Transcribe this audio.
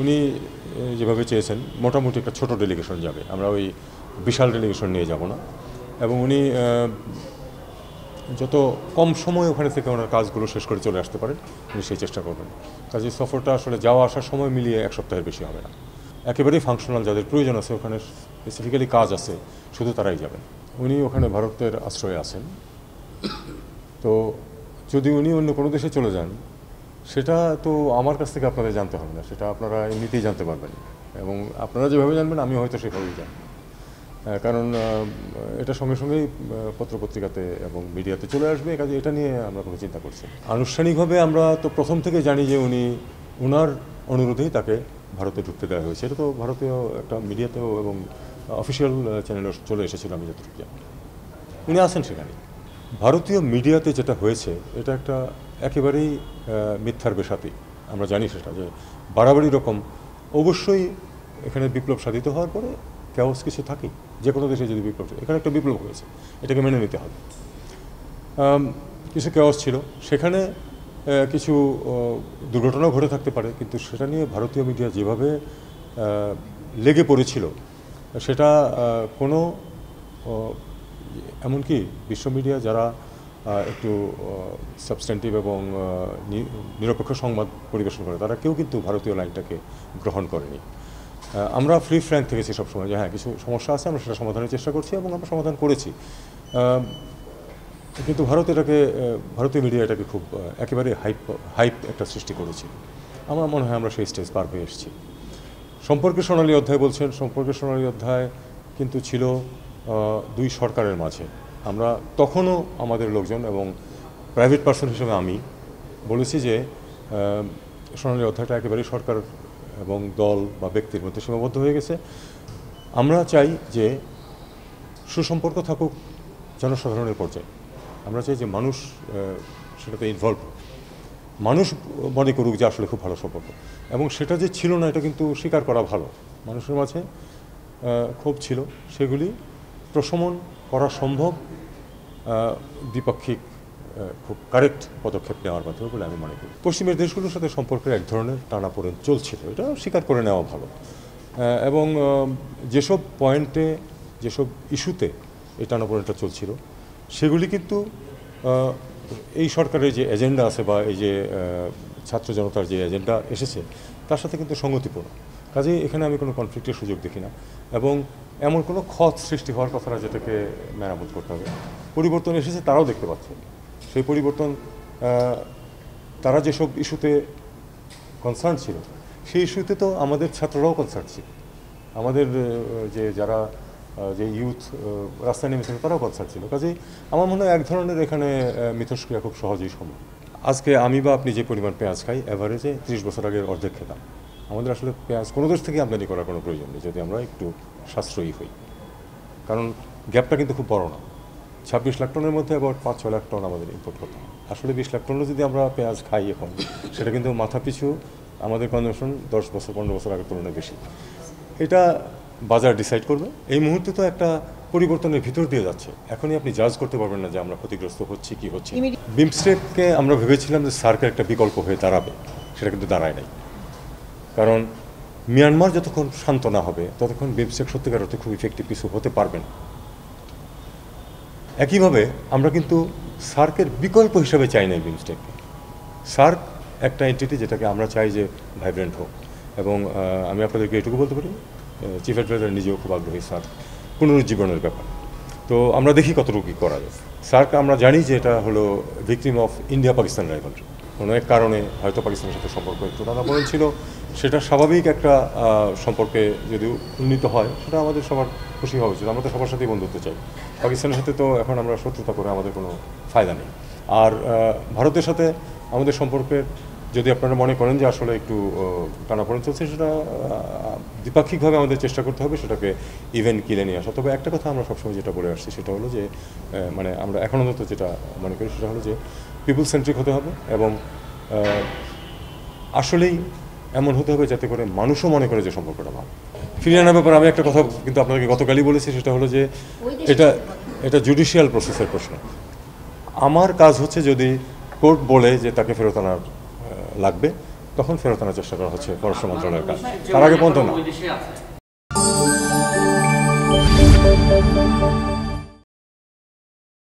উনি যেভাবে চেয়েছেন মোটামুটি একটা ছোট ডেলিগেশন যাবে আমরা ওই বিশাল ডেলিগেশন নিয়ে যাব না এবং উনি যত কম সময় ওখানে থেকে ওনার কাজগুলো শেষ করে চলে আসতে পারেন উনি সেই চেষ্টা করবেন কাজে সফরটা আসলে যাওয়া আসার সময় মিলিয়ে এক সপ্তাহের বেশি হবে না একেবারেই ফাংশনাল যাদের প্রয়োজন আছে ওখানে স্পেসিফিক্যালি কাজ আছে শুধু তারাই যাবেন উনি ওখানে ভারতের আশ্রয়ে আছেন তো যদি উনি অন্য কোনো দেশে চলে যান সেটা তো আমার কাছ থেকে আপনাদের জানতে হবে না সেটা আপনারা এমনিতেই জানতে পারবেন এবং আপনারা যেভাবে জানবেন আমি হয়তো সেভাবেই জানি কারণ এটা সঙ্গে সঙ্গেই পত্রপত্রিকাতে এবং মিডিয়াতে চলে আসবে কাজে এটা নিয়ে আমরা কোনো চিন্তা করছি আনুষ্ঠানিকভাবে আমরা তো প্রথম থেকে জানি যে উনি ওনার অনুরোধেই তাকে ভারতে ঢুকতে দেওয়া হয়েছে এটা তো ভারতীয় একটা মিডিয়াতেও এবং অফিসিয়াল চ্যানেলে চলে এসেছিল আমি যতটুকু জানি উনি আসেন সেখানে ভারতীয় মিডিয়াতে যেটা হয়েছে এটা একটা একেবারেই মিথ্যার বেসাতি আমরা জানি সেটা যে বাড়াবাড়ি রকম অবশ্যই এখানে বিপ্লব সাধিত হওয়ার পরে কেওস কিছু থাকেই যে কোনো দেশে যদি বিপ্লব এখানে একটা বিপ্লব হয়েছে এটাকে মেনে নিতে হবে কিছু কেওস ছিল সেখানে কিছু দুর্ঘটনাও ঘটে থাকতে পারে কিন্তু সেটা নিয়ে ভারতীয় মিডিয়া যেভাবে লেগে পড়েছিল সেটা কোনো এমনকি বিশ্ব মিডিয়া যারা একটু সাবস্টেন্টিভ এবং নিরপেক্ষ সংবাদ পরিবেশন করে তারা কেউ কিন্তু ভারতীয় লাইনটাকে গ্রহণ করেনি আমরা ফ্রি ফ্র্যাঙ্ক থেকেছি সবসময় যে হ্যাঁ কিছু সমস্যা আছে আমরা সেটা সমাধানের চেষ্টা করছি এবং আমরা সমাধান করেছি কিন্তু ভারত এটাকে ভারতীয় মিডিয়া এটাকে খুব একেবারে হাইপ হাইপ একটা সৃষ্টি করেছে আমার মনে হয় আমরা সেই স্টেজ পার হয়ে এসেছি সম্পর্কে সোনালী অধ্যায় বলছেন সম্পর্কে সোনালী অধ্যায় কিন্তু ছিল দুই সরকারের মাঝে আমরা তখনও আমাদের লোকজন এবং প্রাইভেট পার্সন হিসেবে আমি বলেছি যে সোনালী অধ্যায়টা একেবারেই সরকার এবং দল বা ব্যক্তির মধ্যে সীমাবদ্ধ হয়ে গেছে আমরা চাই যে সুসম্পর্ক থাকুক জনসাধারণের পর্যায়ে আমরা চাই যে মানুষ সেটাতে ইনভলভ মানুষ মনে করুক যে আসলে খুব ভালো সম্পর্ক এবং সেটা যে ছিল না এটা কিন্তু স্বীকার করা ভালো মানুষের মাঝে ক্ষোভ ছিল সেগুলি প্রশমন করা সম্ভব দ্বিপাক্ষিক খুব কারেক্ট পদক্ষেপ নেওয়ার মাধ্যমে বলে আমি মনে করি পশ্চিমের দেশগুলোর সাথে সম্পর্কের এক ধরনের টানাপোড়েন চলছিল এটা স্বীকার করে নেওয়া ভালো এবং যেসব পয়েন্টে যেসব ইস্যুতে এই টানাপোড়েনটা চলছিল সেগুলি কিন্তু এই সরকারের যে এজেন্ডা আছে বা এই যে ছাত্র জনতার যে এজেন্ডা এসেছে তার সাথে কিন্তু সঙ্গতিপূর্ণ কাজে এখানে আমি কোনো কনফ্লিক্টের সুযোগ দেখি না এবং এমন কোনো ক্ষত সৃষ্টি হওয়ার কথা না যেটাকে মেরামত করতে হবে পরিবর্তন এসেছে তারাও দেখতে পাচ্ছে সেই পরিবর্তন তারা যেসব ইস্যুতে কনসার্ন ছিল সেই ইস্যুতে তো আমাদের ছাত্ররাও কনসার্ন ছিল আমাদের যে যারা যে ইউথ রাস্তায় নেমেছিল তারাও কনসার্ন ছিল কাজেই আমার মনে হয় এক ধরনের এখানে মিথস্ক্রিয়া খুব সহজেই সম্ভব আজকে আমি বা আপনি যে পরিমাণ পেঁয়াজ খাই অ্যাভারেজে ত্রিশ বছর আগের অর্ধেক খেতাম আমাদের আসলে পেঁয়াজ কোনো দেশ থেকে আমদানি করার কোনো প্রয়োজন নেই যদি আমরা একটু সাশ্রয়ী হই কারণ গ্যাপটা কিন্তু খুব বড় না ছাব্বিশ লাখ টনের মধ্যে আবার পাঁচ ছয় লাখ টন আমাদের ইম্পোর্ট করতে হয় আসলে বিশ লাখ টনও যদি আমরা পেঁয়াজ খাই এখন সেটা কিন্তু মাথা পিছু আমাদের কনজামশন দশ বছর পনেরো বছর আগের তুলনায় বেশি এটা বাজার ডিসাইড করবে এই মুহূর্তে তো একটা পরিবর্তনের ভিতর দিয়ে যাচ্ছে এখনই আপনি জাজ করতে পারবেন না যে আমরা ক্ষতিগ্রস্ত হচ্ছি কি হচ্ছে বিমস্টেককে আমরা ভেবেছিলাম যে সার্কের একটা বিকল্প হয়ে দাঁড়াবে সেটা কিন্তু দাঁড়ায় নাই কারণ মিয়ানমার যতক্ষণ শান্ত না হবে ততক্ষণ বিমসেক সত্যিকার অর্থে খুব ইফেক্টিভ কিছু হতে পারবেন একইভাবে আমরা কিন্তু সার্কের বিকল্প হিসেবে চাই না বিমস্টেককে সার্ক একটা এন্টিটি যেটাকে আমরা চাই যে ভাইব্রেন্ট হোক এবং আমি আপনাদেরকে এটুকু বলতে পারি চিফ অ্যাডভাইজার নিজেও খুব আগ্রহী সার্ক পুনরুজ্জীবনের ব্যাপার তো আমরা দেখি কতটুকু কী করা যায় সার্ক আমরা জানি যে এটা হলো victim of India Pakistan rivalry কোনো এক কারণে হয়তো পাকিস্তানের সাথে সম্পর্ক একটু টানাপড়েন ছিল সেটা স্বাভাবিক একটা সম্পর্কে যদি উন্নীত হয় সেটা আমাদের সবার খুশি হওয়া উচিত আমরা তো সবার সাথেই বন্ধুত্ব চাই পাকিস্তানের সাথে তো এখন আমরা শত্রুতা করে আমাদের কোনো ফায়দা নেই আর ভারতের সাথে আমাদের সম্পর্কের যদি আপনারা মনে করেন যে আসলে একটু টানাপড়ন চলছে সেটা দ্বিপাক্ষিকভাবে আমাদের চেষ্টা করতে হবে সেটাকে ইভেন্ট কিনে নিয়ে আসা তবে একটা কথা আমরা সবসময় যেটা বলে আসছি সেটা হলো যে মানে আমরা এখন অন্তত যেটা মনে করি সেটা হলো যে পিপুল সেন্ট্রিক হতে হবে এবং আসলেই এমন হতে হবে যাতে করে মানুষও মনে করে যে সম্পর্কটা ভালো ফিরিয়ে আনার ব্যাপারে আমি একটা কথা কিন্তু আপনাকে গতকালই বলেছি সেটা হলো যে এটা এটা জুডিশিয়াল প্রসেসের প্রশ্ন আমার কাজ হচ্ছে যদি কোর্ট বলে যে তাকে ফেরত আনার লাগবে তখন ফেরত আনার চেষ্টা করা হচ্ছে পররাষ্ট্র মন্ত্রণালয়ের কাজ তার আগে পর্যন্ত না